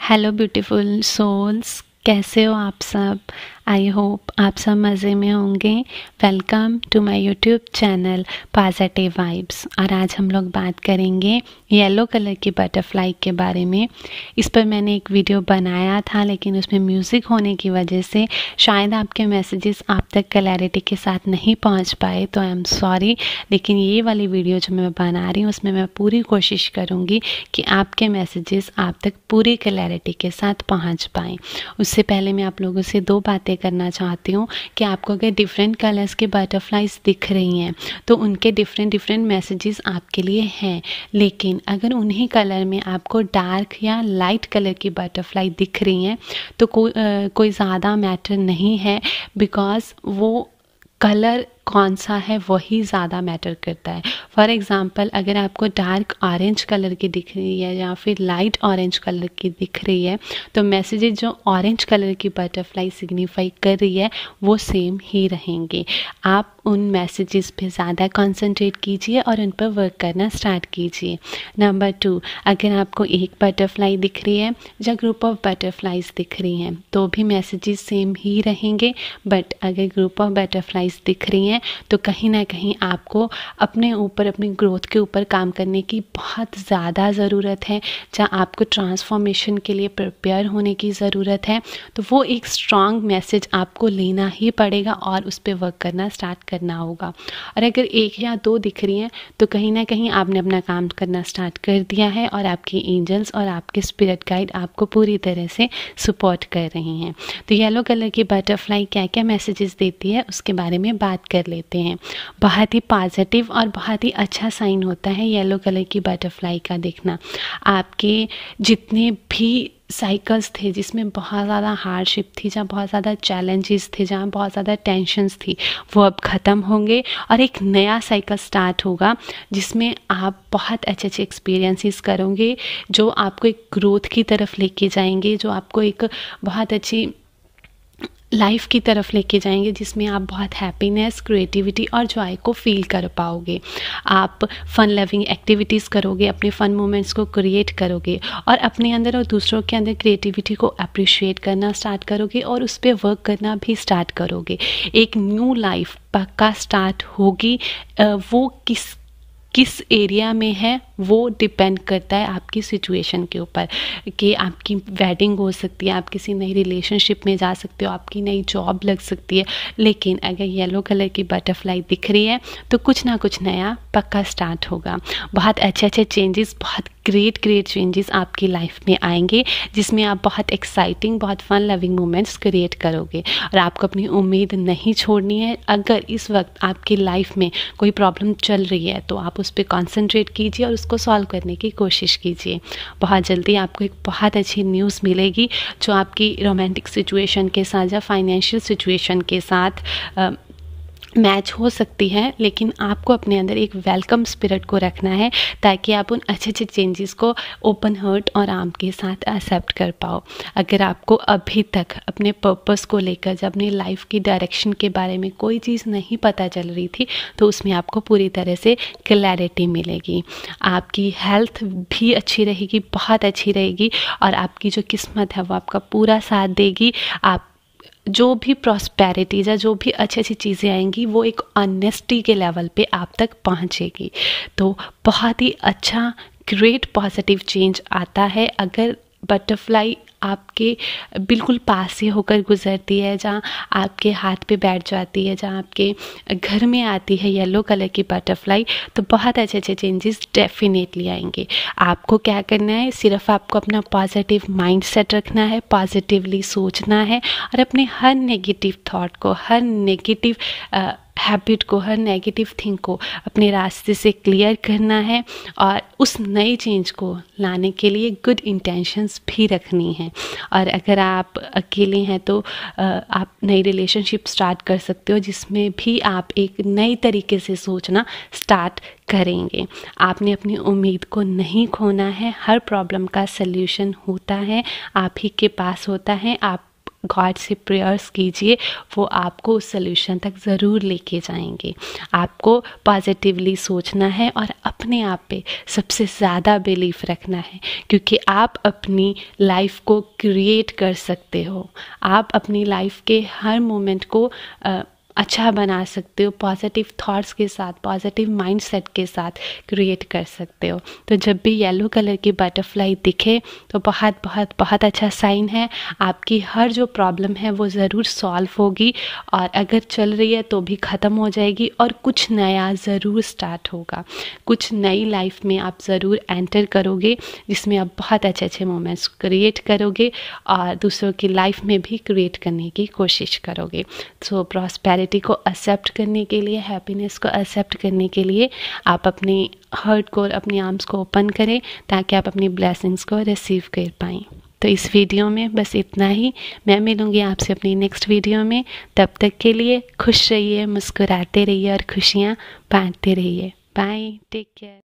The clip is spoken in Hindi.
Hello, beautiful souls. कैसे हो आप सब आई होप आप सब मज़े में होंगे welcome to my YouTube channel positive vibes और आज हम लोग बात करेंगे येलो कलर की बटरफ्लाई के बारे में इस पर मैंने एक वीडियो बनाया था लेकिन उसमें म्यूज़िक होने की वजह से शायद आपके मैसेजेस आप तक क्लैरिटी के साथ नहीं पहुंच पाए तो आई एम सॉरी लेकिन ये वाली वीडियो जो मैं बना रही हूँ उसमें मैं पूरी कोशिश करूँगी कि आपके मैसेजेस आप तक पूरी क्लैरिटी के साथ पहुँच पाएँ उस उससे पहले मैं आप लोगों से दो बातें करना चाहती हूँ कि आपको अगर डिफरेंट कलर्स के बटरफ्लाइज दिख रही हैं तो उनके डिफरेंट डिफरेंट मैसेजेस आपके लिए हैं लेकिन अगर उन्हीं कलर में आपको डार्क या लाइट कलर की बटरफ्लाई दिख रही हैं तो को, आ, कोई ज़्यादा मैटर नहीं है बिकॉज़ वो कलर कौन सा है वही ज़्यादा मैटर करता है फॉर एग्ज़ाम्पल अगर आपको डार्क ऑरेंज कलर की दिख रही है या फिर लाइट ऑरेंज कलर की दिख रही है तो मैसेजेज जो ऑरेंज कलर की बटरफ्लाई सिग्निफाई कर रही है वो सेम ही रहेंगे आप उन मैसेजेस पे ज़्यादा कंसंट्रेट कीजिए और उन पर वर्क करना स्टार्ट कीजिए नंबर टू अगर आपको एक बटरफ्लाई दिख रही है या ग्रुप ऑफ बटरफ्लाइज दिख रही हैं तो भी मैसेजेस सेम ही रहेंगे बट अगर ग्रुप ऑफ बटरफ्लाइज दिख रही हैं हैं तो कहीं ना कहीं आपको अपने ऊपर अपनी ग्रोथ के ऊपर काम करने की बहुत ज़्यादा ज़रूरत है जहाँ आपको ट्रांसफॉर्मेशन के लिए प्रिपेयर होने की ज़रूरत है तो वो एक स्ट्रांग मैसेज आपको लेना ही पड़ेगा और उस पर वर्क करना स्टार्ट करना होगा और अगर एक या दो दिख रही हैं तो कहीं ना कहीं आपने अपना काम करना स्टार्ट कर दिया है और आपके एंजल्स और आपके स्पिरिट गाइड आपको पूरी तरह से सपोर्ट कर रही हैं तो येलो कलर की बटरफ्लाई क्या क्या मैसेजेस देती है उसके बारे में बात कर लेते हैं बहुत ही पॉजिटिव और बहुत ही अच्छा साइन होता है येलो कलर की बटरफ्लाई का देखना आपके जितने भी साइकिल्स थे जिसमें बहुत ज़्यादा हार्डशिप थी जहाँ बहुत ज़्यादा चैलेंजेस थे जहाँ बहुत ज़्यादा टेंशंस थी वो अब ख़त्म होंगे और एक नया साइकिल स्टार्ट होगा जिसमें आप बहुत अच्छे अच्छे एक्सपीरियंसेस करोगे जो आपको एक ग्रोथ की तरफ लेके जाएंगे जो आपको एक बहुत अच्छी लाइफ की तरफ लेके जाएंगे जिसमें आप बहुत हैप्पीनेस क्रिएटिविटी और जॉय को फील कर पाओगे आप फ़न लविंग एक्टिविटीज़ करोगे अपने फ़न मोमेंट्स को क्रिएट करोगे और अपने अंदर और दूसरों के अंदर क्रिएटिविटी को अप्रिशिएट करना स्टार्ट करोगे और उस पर वर्क करना भी स्टार्ट करोगे एक न्यू लाइफ पक्का स्टार्ट होगी वो किस किस एरिया में है वो डिपेंड करता है आपकी सिचुएशन के ऊपर कि आपकी वेडिंग हो सकती है आप किसी नई रिलेशनशिप में जा सकते हो आपकी नई जॉब लग सकती है लेकिन अगर येलो कलर की बटरफ्लाई दिख रही है तो कुछ ना कुछ नया पक्का स्टार्ट होगा बहुत अच्छे अच्छे चेंजेस बहुत ग्रेट ग्रेट चेंजेस आपकी लाइफ में आएंगे जिसमें आप बहुत एक्साइटिंग बहुत फन लविंग मोमेंट्स क्रिएट करोगे और आपको अपनी उम्मीद नहीं छोड़नी है अगर इस वक्त आपकी लाइफ में कोई प्रॉब्लम चल रही है तो आप उस पर कॉन्सेंट्रेट कीजिए और उसको सॉल्व करने की कोशिश कीजिए बहुत जल्दी आपको एक बहुत अच्छी न्यूज़ मिलेगी जो आपकी रोमांटिक सिचुएशन के साथ या फाइनेंशियल सिचुएशन के साथ मैच हो सकती है लेकिन आपको अपने अंदर एक वेलकम स्पिरिट को रखना है ताकि आप उन अच्छे अच्छे चेंजेस को ओपन हर्ट और आम के साथ एक्सेप्ट कर पाओ अगर आपको अभी तक अपने पर्पस को लेकर जब अपनी लाइफ की डायरेक्शन के बारे में कोई चीज़ नहीं पता चल रही थी तो उसमें आपको पूरी तरह से क्लैरिटी मिलेगी आपकी हेल्थ भी अच्छी रहेगी बहुत अच्छी रहेगी और आपकी जो किस्मत है वो आपका पूरा साथ देगी आप जो भी प्रॉस्पेरिटीज़ है जो भी अच्छी अच्छी चीज़ें आएंगी वो एक ऑनेस्टी के लेवल पे आप तक पहुंचेगी तो बहुत ही अच्छा ग्रेट पॉजिटिव चेंज आता है अगर बटरफ्लाई आपके बिल्कुल पास से होकर गुजरती है जहाँ आपके हाथ पे बैठ जाती है जहाँ आपके घर में आती है येलो कलर की बटरफ्लाई तो बहुत अच्छे अच्छे चेंजेस डेफिनेटली आएंगे आपको क्या करना है सिर्फ आपको अपना पॉजिटिव माइंड सेट रखना है पॉजिटिवली सोचना है और अपने हर नेगेटिव थाट को हर नेगेटिव हैबिट को हर नेगेटिव थिंग को अपने रास्ते से क्लियर करना है और उस नई चेंज को लाने के लिए गुड इंटेंशंस भी रखनी है और अगर आप अकेले हैं तो आप नई रिलेशनशिप स्टार्ट कर सकते हो जिसमें भी आप एक नए तरीके से सोचना स्टार्ट करेंगे आपने अपनी उम्मीद को नहीं खोना है हर प्रॉब्लम का सल्यूशन होता है आप ही के पास होता है आप गॉड से प्रेयर्स कीजिए वो आपको उस सल्यूशन तक ज़रूर लेके जाएंगे आपको पॉजिटिवली सोचना है और अपने आप पे सबसे ज़्यादा बिलीफ रखना है क्योंकि आप अपनी लाइफ को क्रिएट कर सकते हो आप अपनी लाइफ के हर मोमेंट को आ, अच्छा बना सकते हो पॉजिटिव थॉट्स के साथ पॉजिटिव माइंडसेट के साथ क्रिएट कर सकते हो तो जब भी येलो कलर की बटरफ्लाई दिखे तो बहुत बहुत बहुत अच्छा साइन है आपकी हर जो प्रॉब्लम है वो ज़रूर सॉल्व होगी और अगर चल रही है तो भी ख़त्म हो जाएगी और कुछ नया ज़रूर स्टार्ट होगा कुछ नई लाइफ में आप ज़रूर एंटर करोगे जिसमें आप बहुत अच्छे अच्छे मोमेंट्स क्रिएट करोगे और दूसरों की लाइफ में भी क्रिएट करने की कोशिश करोगे सो so, प्रॉस्पेरिटी सोसाइटी को एक्सेप्ट करने के लिए हैप्पीनेस को एक्सेप्ट करने के लिए आप अपने हर्ट को अपने आर्म्स को ओपन करें ताकि आप अपनी ब्लेसिंग्स को रिसीव कर पाएँ तो इस वीडियो में बस इतना ही मैं मिलूँगी आपसे अपनी नेक्स्ट वीडियो में तब तक के लिए खुश रहिए मुस्कुराते रहिए और खुशियाँ बांटते रहिए बाय टेक केयर